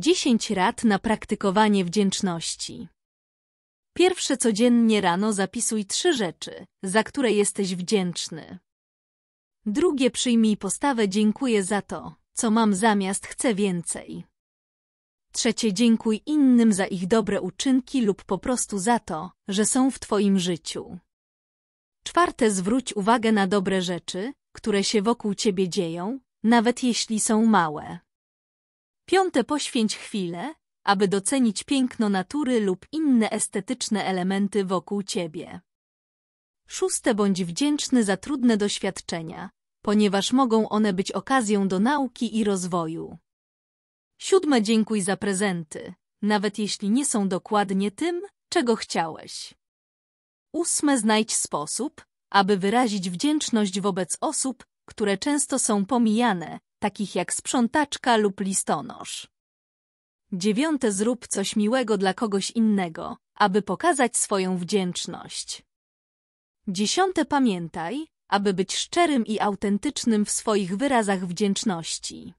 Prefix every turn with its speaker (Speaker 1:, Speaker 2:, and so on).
Speaker 1: 10 rad na praktykowanie wdzięczności. Pierwsze codziennie rano zapisuj trzy rzeczy, za które jesteś wdzięczny. Drugie przyjmij postawę dziękuję za to, co mam zamiast chcę więcej. Trzecie dziękuj innym za ich dobre uczynki lub po prostu za to, że są w Twoim życiu. Czwarte zwróć uwagę na dobre rzeczy, które się wokół Ciebie dzieją, nawet jeśli są małe. Piąte poświęć chwilę, aby docenić piękno natury lub inne estetyczne elementy wokół ciebie. Szóste bądź wdzięczny za trudne doświadczenia, ponieważ mogą one być okazją do nauki i rozwoju. Siódme dziękuj za prezenty, nawet jeśli nie są dokładnie tym, czego chciałeś. Ósme znajdź sposób, aby wyrazić wdzięczność wobec osób, które często są pomijane, takich jak sprzątaczka lub listonosz. Dziewiąte zrób coś miłego dla kogoś innego, aby pokazać swoją wdzięczność. Dziesiąte pamiętaj, aby być szczerym i autentycznym w swoich wyrazach wdzięczności.